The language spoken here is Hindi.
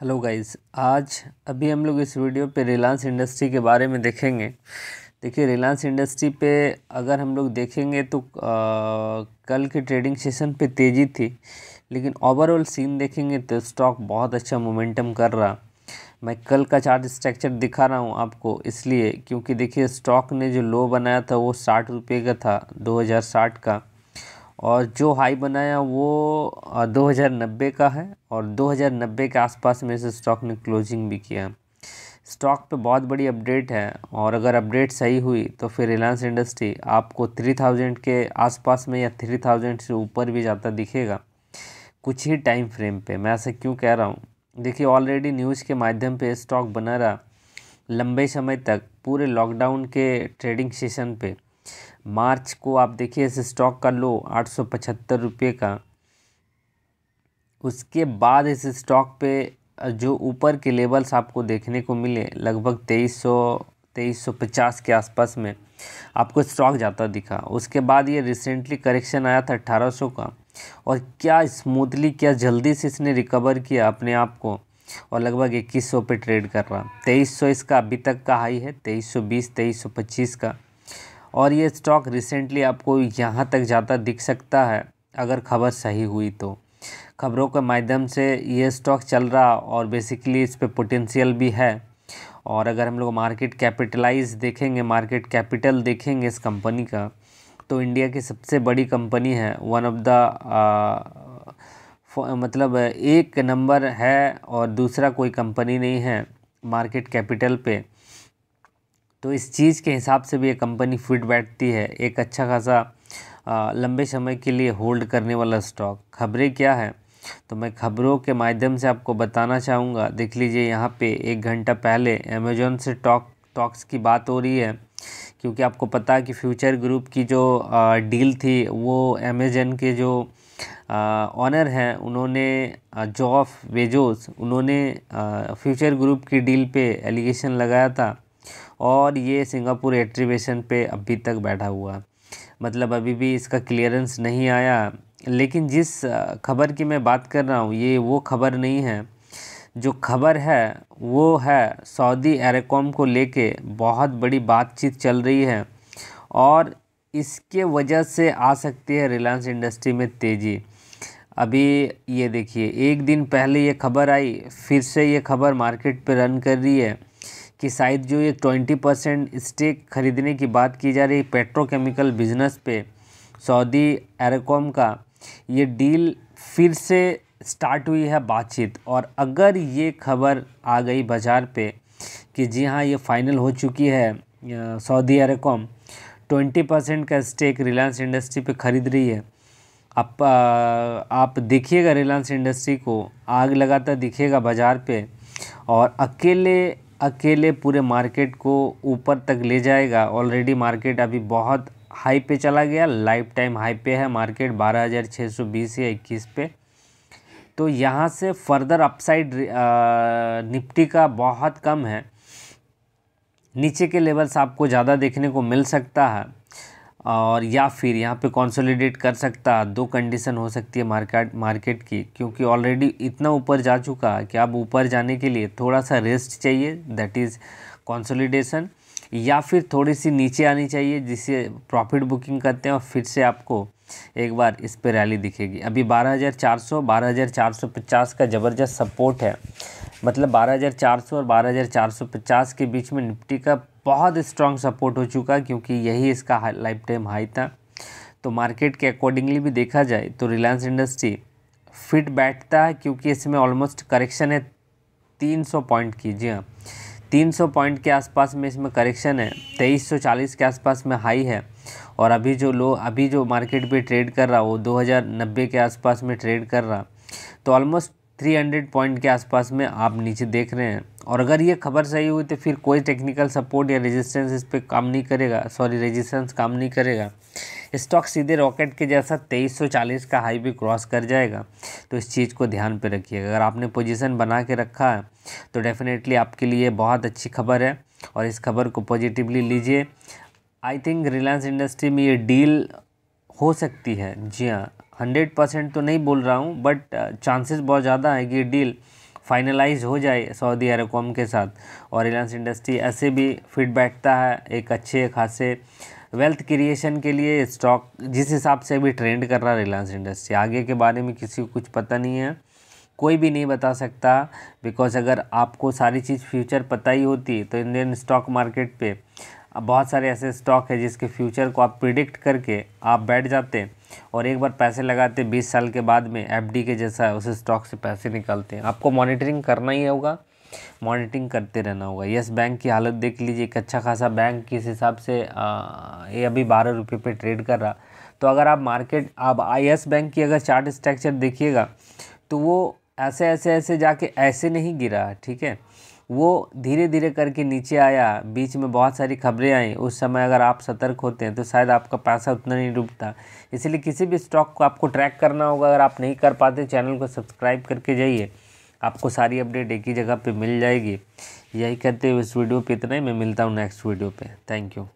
हेलो गाइस आज अभी हम लोग इस वीडियो पे रिलायंस इंडस्ट्री के बारे में देखेंगे देखिए रिलायंस इंडस्ट्री पे अगर हम लोग देखेंगे तो आ, कल के ट्रेडिंग सेशन पे तेज़ी थी लेकिन ओवरऑल सीन देखेंगे तो स्टॉक बहुत अच्छा मोमेंटम कर रहा मैं कल का चार्ट स्ट्रक्चर दिखा रहा हूँ आपको इसलिए क्योंकि देखिए स्टॉक ने जो लो बनाया था वो साठ रुपये का था दो हज़ार साठ का और जो हाई बनाया वो 2090 का है और 2090 के आसपास में इस स्टॉक ने क्लोजिंग भी किया स्टॉक पे बहुत बड़ी अपडेट है और अगर अपडेट सही हुई तो फिर रिलायंस इंडस्ट्री आपको 3000 के आसपास में या 3000 से ऊपर भी जाता दिखेगा कुछ ही टाइम फ्रेम पे मैं ऐसा क्यों कह रहा हूँ देखिए ऑलरेडी न्यूज़ के माध्यम पे स्टॉक बना रहा लंबे समय तक पूरे लॉकडाउन के ट्रेडिंग सेशन पर मार्च को आप देखिए इस स्टॉक का लो आठ सौ पचहत्तर रुपये का उसके बाद इस स्टॉक पे जो ऊपर के लेवल्स आपको देखने को मिले लगभग तेईस सौ तेईस सौ पचास के आसपास में आपको स्टॉक जाता दिखा उसके बाद ये रिसेंटली करेक्शन आया था अट्ठारह सौ का और क्या स्मूथली क्या जल्दी से इसने रिकवर किया अपने आप को और लगभग इक्कीस सौ पे ट्रेड कर रहा तेईस सौ इसका अभी तक का हाई है तेईस सौ बीस तेईस सौ पच्चीस का और ये स्टॉक रिसेंटली आपको यहाँ तक जाता दिख सकता है अगर खबर सही हुई तो खबरों के माध्यम से ये स्टॉक चल रहा और बेसिकली इस पर पोटेंशियल भी है और अगर हम लोग मार्केट कैपिटलाइज देखेंगे मार्केट कैपिटल देखेंगे इस कंपनी का तो इंडिया की सबसे बड़ी कंपनी है वन ऑफ द मतलब एक नंबर है और दूसरा कोई कंपनी नहीं है मार्केट कैपिटल पे तो इस चीज़ के हिसाब से भी ये कंपनी फिट बैठती है एक अच्छा खासा लंबे समय के लिए होल्ड करने वाला स्टॉक खबरें क्या है तो मैं खबरों के माध्यम से आपको बताना चाहूँगा देख लीजिए यहाँ पे एक घंटा पहले अमेजोन से टॉक टॉक्स की बात हो रही है क्योंकि आपको पता है कि फ्यूचर ग्रुप की जो डील थी वो अमेजन के जो ऑनर हैं उन्होंने जॉफ वेजोस उन्होंने फ्यूचर ग्रुप की डील पे एलिगेशन लगाया था और ये सिंगापुर एट्रीवेशन पे अभी तक बैठा हुआ मतलब अभी भी इसका क्लियरेंस नहीं आया लेकिन जिस खबर की मैं बात कर रहा हूँ ये वो खबर नहीं है जो खबर है वो है सऊदी एरेकॉम को लेके बहुत बड़ी बातचीत चल रही है और इसके वजह से आ सकती है रिलायंस इंडस्ट्री में तेज़ी अभी ये देखिए एक दिन पहले ये खबर आई फिर से ये खबर मार्केट पे रन कर रही है कि शायद जो ये ट्वेंटी परसेंट स्टेक खरीदने की बात की जा रही पेट्रोकेमिकल बिजनेस पे सऊदी एरकॉम का ये डील फिर से स्टार्ट हुई है बातचीत और अगर ये खबर आ गई बाज़ार पे कि जी हाँ ये फाइनल हो चुकी है सऊदी एरकॉम ट्वेंटी परसेंट का स्टेक रिलायंस इंडस्ट्री पे ख़रीद रही है आप आप देखिएगा रिलायंस इंडस्ट्री को आग लगाता दिखेगा बाज़ार पे और अकेले अकेले पूरे मार्केट को ऊपर तक ले जाएगा ऑलरेडी मार्केट अभी बहुत हाई पे चला गया लाइफ टाइम हाई पे है मार्केट 12,620 या 21 पे तो यहाँ से फर्दर अपसाइड निफ्टी का बहुत कम है नीचे के लेवल्स आपको ज़्यादा देखने को मिल सकता है और या फिर यहाँ पे कंसोलिडेट कर सकता दो कंडीशन हो सकती है मार्केट मार्केट की क्योंकि ऑलरेडी इतना ऊपर जा चुका कि अब ऊपर जाने के लिए थोड़ा सा रेस्ट चाहिए दैट इज़ कंसोलिडेशन या फिर थोड़ी सी नीचे आनी चाहिए जिसे प्रॉफिट बुकिंग करते हैं और फिर से आपको एक बार इस पर रैली दिखेगी अभी 12,400 12,450 का ज़बरदस्त सपोर्ट है मतलब 12,400 और 12,450 के बीच में निफ्टी का बहुत स्ट्रॉन्ग सपोर्ट हो चुका क्योंकि यही इसका लाइफ टाइम हाई था तो मार्केट के अकॉर्डिंगली भी देखा जाए तो रिलायंस इंडस्ट्री फिट बैठता है क्योंकि इसमें ऑलमोस्ट करेक्शन है 300 पॉइंट की जी हाँ 300 पॉइंट के आसपास में इसमें करेक्शन है 2340 के आसपास में हाई है और अभी जो लो अभी जो मार्केट पे ट्रेड कर रहा वो 2090 के आसपास में ट्रेड कर रहा तो ऑलमोस्ट 300 पॉइंट के आसपास में आप नीचे देख रहे हैं और अगर ये खबर सही हुई तो फिर कोई टेक्निकल सपोर्ट या रेजिस्टेंस इस पर काम नहीं करेगा सॉरी रेजिस्टेंस काम नहीं करेगा स्टॉक सीधे रॉकेट के जैसा 2340 का हाई भी क्रॉस कर जाएगा तो इस चीज़ को ध्यान पर रखिएगा अगर आपने पोजीशन बना के रखा है तो डेफिनेटली आपके लिए बहुत अच्छी खबर है और इस खबर को पॉजिटिवली लीजिए आई थिंक रिलायंस इंडस्ट्री में ये डील हो सकती है जी हाँ हंड्रेड परसेंट तो नहीं बोल रहा हूँ बट चांसेस uh, बहुत ज़्यादा है कि ये डील फाइनलाइज हो जाए सऊदी अरब कॉम के साथ और रिलायंस इंडस्ट्री ऐसे भी फिट बैठता है एक अच्छे खासे वेल्थ क्रिएशन के लिए स्टॉक जिस हिसाब से अभी ट्रेंड कर रहा है रिलायंस इंडस्ट्री आगे के बारे में किसी को कुछ पता नहीं है कोई भी नहीं बता सकता बिकॉज अगर आपको सारी चीज़ फ्यूचर पता ही होती तो इंडियन स्टॉक मार्केट पे बहुत सारे ऐसे स्टॉक है जिसके फ्यूचर को आप प्रिडिक्ट करके आप बैठ जाते और एक बार पैसे लगाते बीस साल के बाद में एफडी के जैसा उस स्टॉक से पैसे निकालते हैं आपको मॉनिटरिंग करना ही होगा मॉनिटरिंग करते रहना होगा यस बैंक की हालत देख लीजिए एक अच्छा खासा बैंक किस हिसाब से ये अभी बारह रुपये पर ट्रेड कर रहा तो अगर आप मार्केट आप यस बैंक की अगर चार्ट स्ट्रक्चर देखिएगा तो वो ऐसे ऐसे ऐसे जाके ऐसे नहीं गिरा ठीक है वो धीरे धीरे करके नीचे आया बीच में बहुत सारी खबरें आई उस समय अगर आप सतर्क होते हैं तो शायद आपका पैसा उतना नहीं डूबता इसलिए किसी भी स्टॉक को आपको ट्रैक करना होगा अगर आप नहीं कर पाते चैनल को सब्सक्राइब करके जाइए आपको सारी अपडेट एक ही जगह पे मिल जाएगी यही कहते हुए इस वीडियो पे इतना ही मैं मिलता हूँ नेक्स्ट वीडियो पे थैंक यू